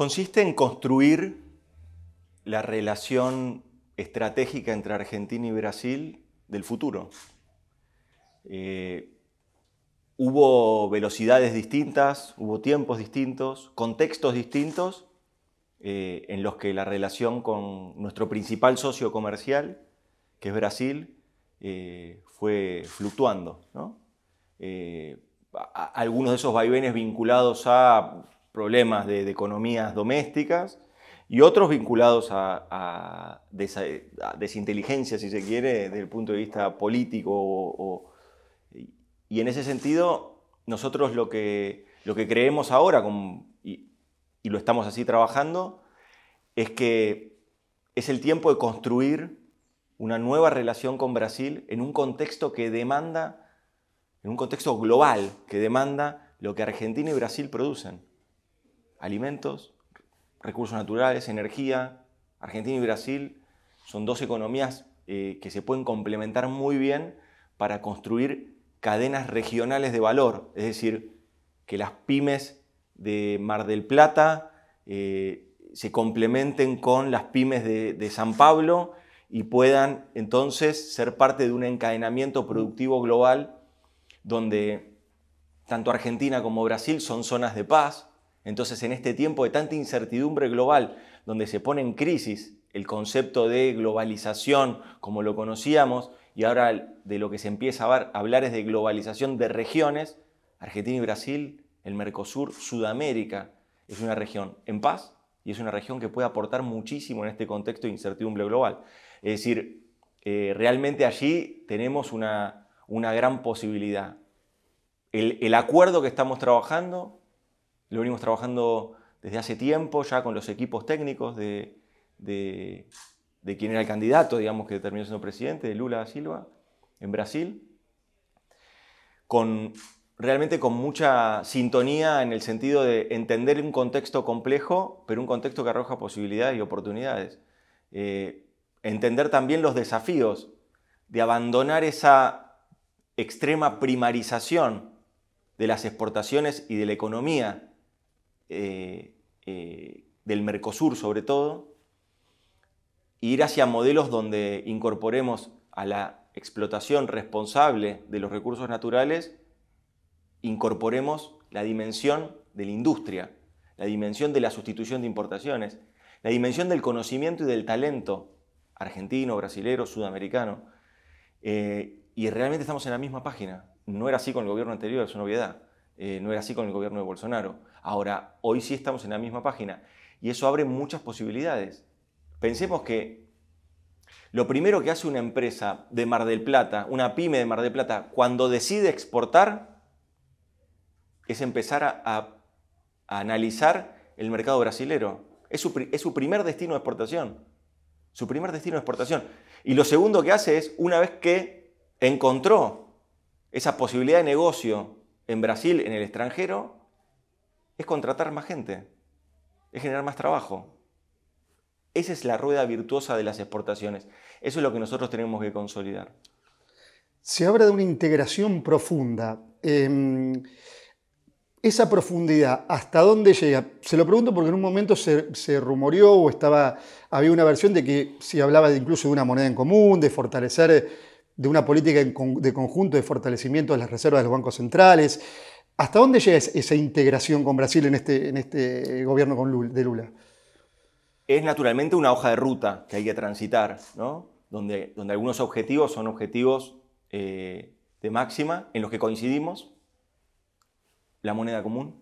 consiste en construir la relación estratégica entre Argentina y Brasil del futuro. Eh, hubo velocidades distintas, hubo tiempos distintos, contextos distintos eh, en los que la relación con nuestro principal socio comercial, que es Brasil, eh, fue fluctuando. algunos de esos vaivenes vinculados a problemas de, economías domésticas y otros vinculados a, desinteligencia, si se quiere, desde el punto de vista político. y en ese sentido, nosotros lo que, lo que creemos ahora, y, y lo estamos así trabajando, es que es el tiempo de construir una nueva relación con Brasil en un contexto que demanda, en un contexto global que demanda lo que Argentina y Brasil producen alimentos, recursos naturales, energía. Argentina y Brasil son dos economías eh, que se pueden complementar muy bien para construir cadenas regionales de valor, es decir, que las pymes de Mar del Plata eh, se complementen con las pymes de San Pablo y puedan entonces ser parte de un encadenamiento productivo global donde tanto Argentina como Brasil son zonas de paz, entonces, en este tiempo de tanta incertidumbre global, donde se pone en crisis el concepto de globalización como lo conocíamos, y ahora de lo que se empieza a hablar es de globalización de regiones, Argentina y Brasil, el Mercosur, Sudamérica, es una región en paz y es una región que puede aportar muchísimo en este contexto de incertidumbre global. Es decir, eh, realmente allí tenemos una, gran posibilidad. el acuerdo que estamos trabajando lo venimos trabajando desde hace tiempo, ya con los equipos técnicos de, quien era el candidato, digamos, que terminó siendo presidente, de Lula da Silva, en Brasil, con, realmente con mucha sintonía en el sentido de entender un contexto complejo, pero un contexto que arroja posibilidades y oportunidades. Eh, entender también los desafíos de abandonar esa extrema primarización de las exportaciones y de la economía eh, eh, del Mercosur sobre todo, ir hacia modelos donde incorporemos a la explotación responsable de los recursos naturales, incorporemos la dimensión de la industria, la dimensión de la sustitución de importaciones, la dimensión del conocimiento y del talento argentino, brasilero, sudamericano. Eh, y realmente estamos en la misma página. No era así con el gobierno anterior, es una obviedad. Eh, no era así con el gobierno de Bolsonaro. Ahora, hoy sí estamos en la misma página y eso abre muchas posibilidades. Pensemos que lo primero que hace una empresa de Mar del Plata, una pyme de Mar del Plata, cuando decide exportar, es empezar a, analizar el mercado brasilero. Es su, es su primer destino de exportación. Su primer destino de exportación. Y lo segundo que hace es, una vez que encontró esa posibilidad de negocio en Brasil, en el extranjero, es contratar más gente, es generar más trabajo. Esa es la rueda virtuosa de las exportaciones. Eso es lo que nosotros tenemos que consolidar. Se habla de una integración profunda. Em, esa profundidad, ¿hasta dónde llega? Se lo pregunto porque en un momento se, rumoreó o estaba, había una versión de que se hablaba incluso de una moneda en común, de fortalecer de una política de conjunto de fortalecimiento de las reservas de los bancos centrales. ¿Hasta dónde llega esa integración con Brasil en este, este gobierno con de Lula? Es naturalmente una hoja de ruta que hay que transitar, ¿no? donde, algunos objetivos son objetivos eh, de máxima en los que coincidimos, la moneda común,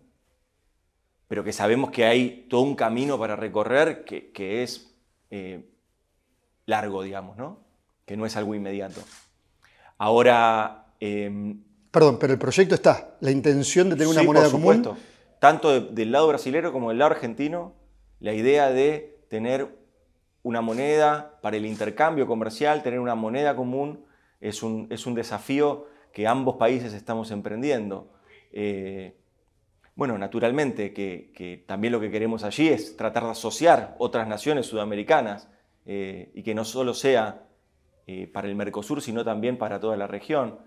pero que sabemos que hay todo un camino para recorrer que, es eh, largo, digamos, ¿no? que no es algo inmediato. Ahora... Em, Perdón, pero el proyecto está, la intención de tener una moneda moneda por supuesto. Tanto del lado brasileño como del lado argentino, la idea de tener una moneda para el intercambio comercial, tener una moneda común, es un, es un desafío que ambos países estamos emprendiendo. Eh, bueno, naturalmente que, también lo que queremos allí es tratar de asociar otras naciones sudamericanas eh, y que no solo sea eh, para el Mercosur, sino también para toda la región.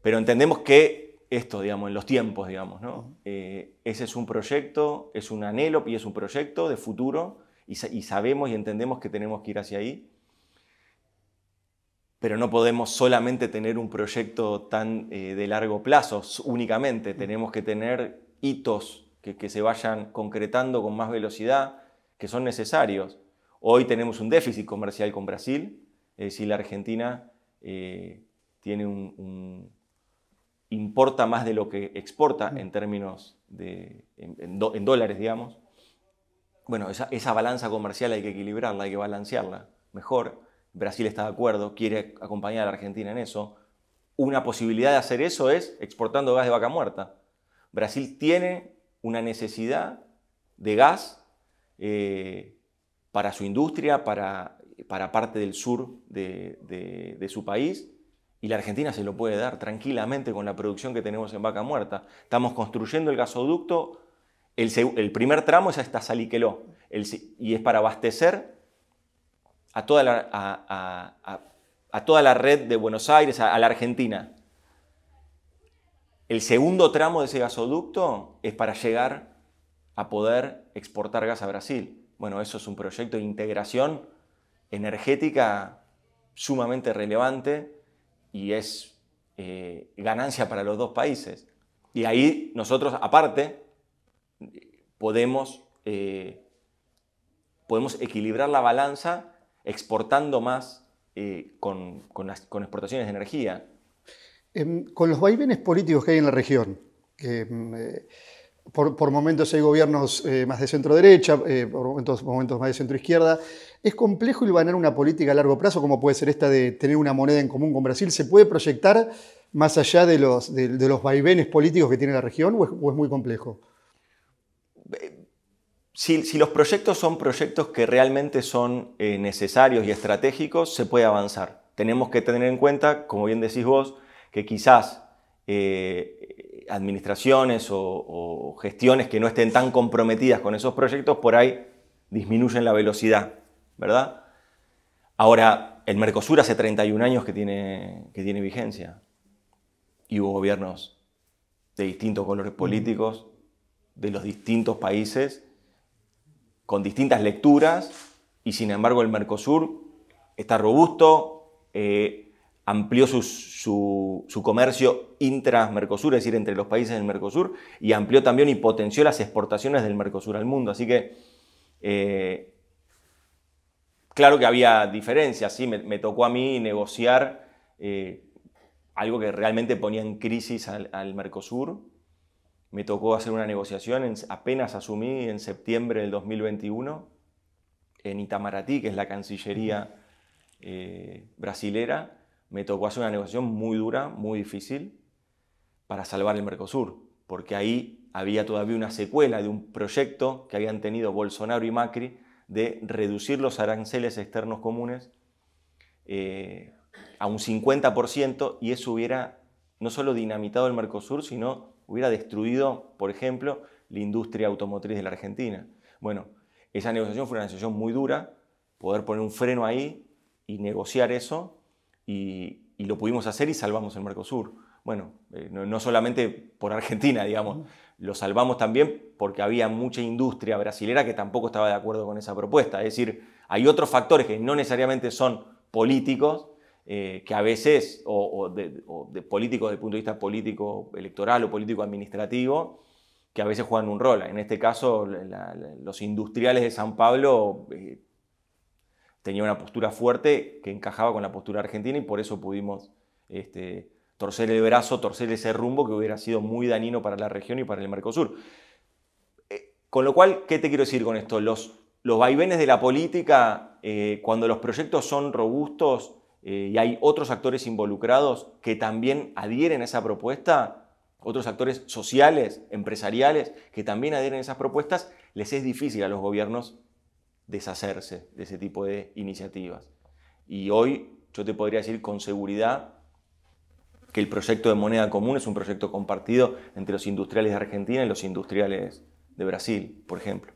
Pero entendemos que esto, digamos, en los tiempos, digamos, ¿no? Eh, ese es un proyecto, es un anhelo y es un proyecto de futuro y, sabemos y entendemos que tenemos que ir hacia ahí. Pero no podemos solamente tener un proyecto tan eh, de largo plazo, únicamente tenemos que tener hitos que se vayan concretando con más velocidad, que son necesarios. Hoy tenemos un déficit comercial con Brasil, es eh, decir, la Argentina eh, tiene un, importa más de lo que exporta en términos de, en, dólares, digamos. Bueno, esa, balanza comercial hay que equilibrarla, hay que balancearla mejor. Brasil está de acuerdo, quiere acompañar a la Argentina en eso. Una posibilidad de hacer eso es exportando gas de vaca muerta. Brasil tiene una necesidad de gas eh, para su industria, para para parte del sur de, su país y la Argentina se lo puede dar tranquilamente con la producción que tenemos en Vaca Muerta. Estamos construyendo el gasoducto, el, primer tramo es hasta Saliqueló, y es para abastecer a toda a toda la red de Buenos Aires, a, la Argentina. El segundo tramo de ese gasoducto es para llegar a poder exportar gas a Brasil. Bueno, eso es un proyecto de integración energética sumamente relevante y es eh, ganancia para los dos países. Y ahí nosotros, aparte, podemos, eh, podemos equilibrar la balanza exportando más eh, con, con, con, exportaciones de energía. Em, con los vaivenes políticos que hay en la región, que em, por, momentos hay gobiernos eh, más de centro derecha, eh, por momentos, más de centro izquierda. ¿Es complejo ganar una política a largo plazo como puede ser esta de tener una moneda en común con Brasil? ¿Se puede proyectar más allá de los, vaivenes políticos que tiene la región o es, muy complejo? Si, los proyectos son proyectos que realmente son eh, necesarios y estratégicos, se puede avanzar. Tenemos que tener en cuenta, como bien decís vos, que quizás administraciones o, gestiones que no estén tan comprometidas con esos proyectos, por ahí disminuyen la velocidad, ¿verdad? Ahora, el Mercosur hace 31 años que tiene, que tiene vigencia y hubo gobiernos de distintos colores políticos, de los distintos países, con distintas lecturas, y sin embargo el Mercosur está robusto, eh, amplió su, comercio intra-Mercosur, es decir, entre los países del Mercosur, y amplió también y potenció las exportaciones del Mercosur al mundo. Así que, eh, claro que había diferencias, ¿sí? me, tocó a mí negociar eh, algo que realmente ponía en crisis al, Mercosur. Me tocó hacer una negociación, apenas asumí en septiembre del 2021, en Itamaraty, que es la Cancillería eh, brasilera, me tocó hacer una negociación muy dura, muy difícil, para salvar el Mercosur, porque ahí había todavía una secuela de un proyecto que habían tenido Bolsonaro y Macri de reducir los aranceles externos comunes eh, a un 50% y eso hubiera no solo dinamitado el Mercosur, sino hubiera destruido, por ejemplo, la industria automotriz de la Argentina. Bueno, esa negociación fue una negociación muy dura, poder poner un freno ahí y negociar eso y, lo pudimos hacer y salvamos el Mercosur. Bueno, eh, no, solamente por Argentina, digamos, lo salvamos también porque había mucha industria brasilera que tampoco estaba de acuerdo con esa propuesta. Es decir, hay otros factores que no necesariamente son políticos, eh, que a veces, o, de, políticos desde el punto de vista político electoral o político administrativo, que a veces juegan un rol. En este caso, los industriales de San Pablo eh, tenía una postura fuerte que encajaba con la postura argentina y por eso pudimos este, torcer el brazo, torcer ese rumbo que hubiera sido muy dañino para la región y para el Mercosur. Eh, con lo cual, ¿qué te quiero decir con esto? Los, vaivenes de la política, eh, cuando los proyectos son robustos eh, y hay otros actores involucrados que también adhieren a esa propuesta, otros actores sociales, empresariales, que también adhieren a esas propuestas, les es difícil a los gobiernos deshacerse de ese tipo de iniciativas. Y hoy yo te podría decir con seguridad que el proyecto de moneda común es un proyecto compartido entre los industriales de Argentina y los industriales de Brasil, por ejemplo.